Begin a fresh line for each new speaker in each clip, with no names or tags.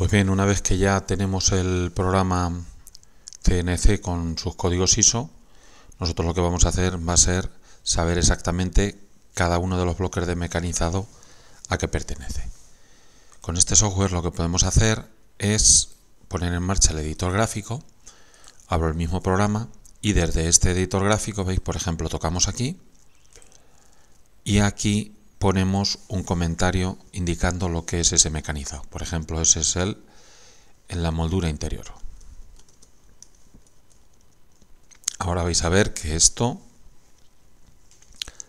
Pues bien, una vez que ya tenemos el programa CNC con sus códigos ISO, nosotros lo que vamos a hacer va a ser saber exactamente cada uno de los bloques de mecanizado a que pertenece. Con este software lo que podemos hacer es poner en marcha el editor gráfico, abro el mismo programa y desde este editor gráfico, veis, por ejemplo, tocamos aquí y aquí ponemos un comentario indicando lo que es ese mecanizado. Por ejemplo, ese es el en la moldura interior. Ahora vais a ver que esto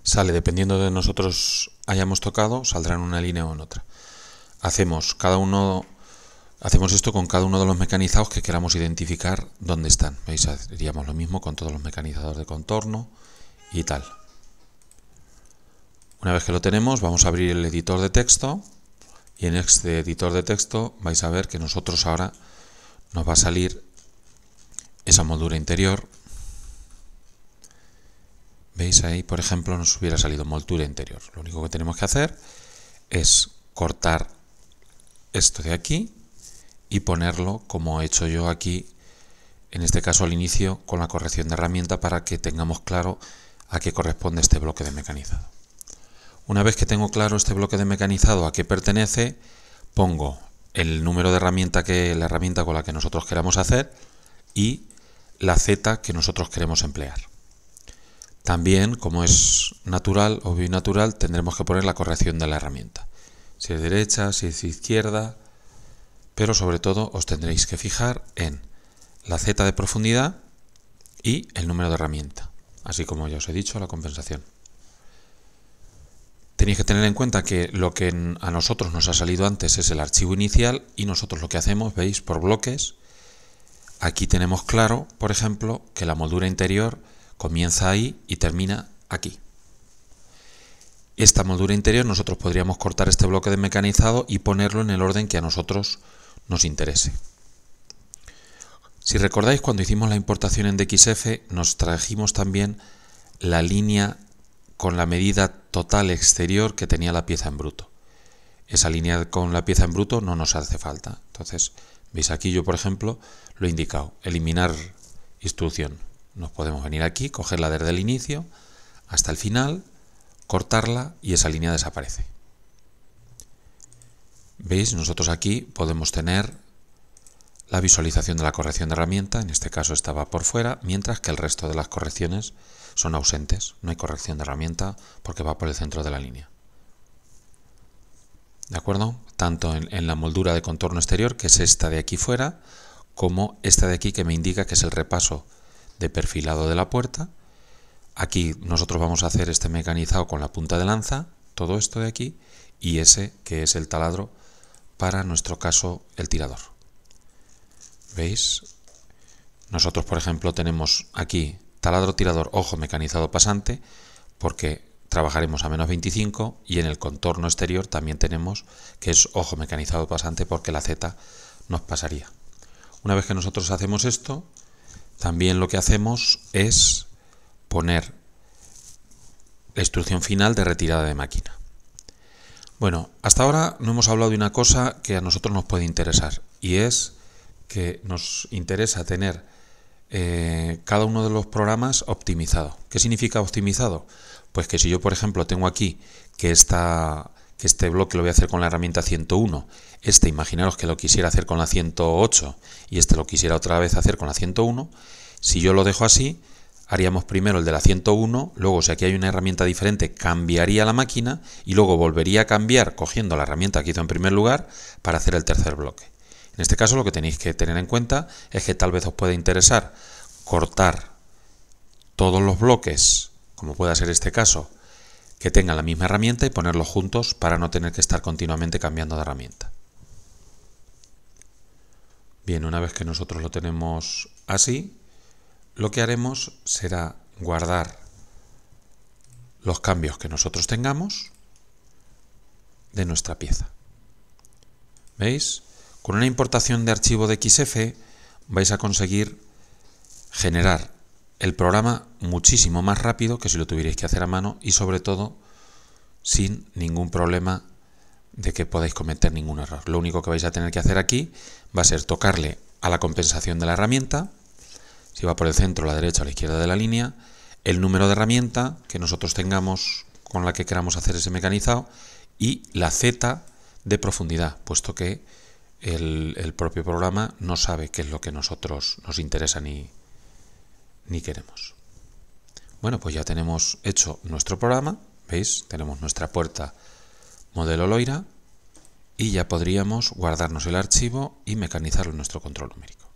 sale dependiendo de nosotros hayamos tocado, saldrá en una línea o en otra. Hacemos cada uno hacemos esto con cada uno de los mecanizados que queramos identificar dónde están. Veis, haríamos lo mismo con todos los mecanizados de contorno y tal. Una vez que lo tenemos, vamos a abrir el editor de texto y en este editor de texto vais a ver que nosotros ahora nos va a salir esa moldura interior. ¿Veis? Ahí, por ejemplo, nos hubiera salido moldura interior. Lo único que tenemos que hacer es cortar esto de aquí y ponerlo como he hecho yo aquí, en este caso al inicio, con la corrección de herramienta para que tengamos claro a qué corresponde este bloque de mecanizado. Una vez que tengo claro este bloque de mecanizado a qué pertenece, pongo el número de herramienta que la herramienta con la que nosotros queramos hacer y la Z que nosotros queremos emplear. También, como es natural o natural, tendremos que poner la corrección de la herramienta. Si es derecha, si es izquierda, pero sobre todo os tendréis que fijar en la Z de profundidad y el número de herramienta, así como ya os he dicho, la compensación. Tenéis que tener en cuenta que lo que a nosotros nos ha salido antes es el archivo inicial y nosotros lo que hacemos, veis, por bloques, aquí tenemos claro, por ejemplo, que la moldura interior comienza ahí y termina aquí. Esta moldura interior nosotros podríamos cortar este bloque de mecanizado y ponerlo en el orden que a nosotros nos interese. Si recordáis, cuando hicimos la importación en DXF, nos trajimos también la línea con la medida total exterior que tenía la pieza en bruto. Esa línea con la pieza en bruto no nos hace falta. Entonces, veis aquí yo, por ejemplo, lo he indicado, eliminar instrucción. Nos podemos venir aquí, cogerla desde el inicio hasta el final, cortarla y esa línea desaparece. ¿Veis? Nosotros aquí podemos tener la visualización de la corrección de herramienta, en este caso estaba por fuera, mientras que el resto de las correcciones son ausentes. No hay corrección de herramienta porque va por el centro de la línea. ¿De acuerdo? Tanto en, en la moldura de contorno exterior, que es esta de aquí fuera, como esta de aquí que me indica que es el repaso de perfilado de la puerta. Aquí nosotros vamos a hacer este mecanizado con la punta de lanza, todo esto de aquí, y ese que es el taladro para nuestro caso el tirador. ¿Veis? Nosotros, por ejemplo, tenemos aquí taladro, tirador, ojo, mecanizado pasante, porque trabajaremos a menos 25 y en el contorno exterior también tenemos que es ojo mecanizado pasante porque la Z nos pasaría. Una vez que nosotros hacemos esto, también lo que hacemos es poner la instrucción final de retirada de máquina. Bueno, hasta ahora no hemos hablado de una cosa que a nosotros nos puede interesar y es que nos interesa tener eh, cada uno de los programas optimizado. ¿Qué significa optimizado? Pues que si yo, por ejemplo, tengo aquí que, esta, que este bloque lo voy a hacer con la herramienta 101, este imaginaros que lo quisiera hacer con la 108 y este lo quisiera otra vez hacer con la 101, si yo lo dejo así, haríamos primero el de la 101, luego si aquí hay una herramienta diferente cambiaría la máquina y luego volvería a cambiar cogiendo la herramienta que hizo en primer lugar para hacer el tercer bloque. En este caso lo que tenéis que tener en cuenta es que tal vez os puede interesar cortar todos los bloques, como pueda ser este caso, que tengan la misma herramienta y ponerlos juntos para no tener que estar continuamente cambiando de herramienta. Bien, una vez que nosotros lo tenemos así, lo que haremos será guardar los cambios que nosotros tengamos de nuestra pieza. ¿Veis? Con una importación de archivo de XF vais a conseguir generar el programa muchísimo más rápido que si lo tuvierais que hacer a mano y sobre todo sin ningún problema de que podáis cometer ningún error. Lo único que vais a tener que hacer aquí va a ser tocarle a la compensación de la herramienta, si va por el centro, la derecha o la izquierda de la línea, el número de herramienta que nosotros tengamos con la que queramos hacer ese mecanizado y la Z de profundidad, puesto que el, propio programa no sabe qué es lo que nosotros nos interesa ni, ni queremos. Bueno, pues ya tenemos hecho nuestro programa, ¿veis? Tenemos nuestra puerta modelo Loira y ya podríamos guardarnos el archivo y mecanizarlo en nuestro control numérico.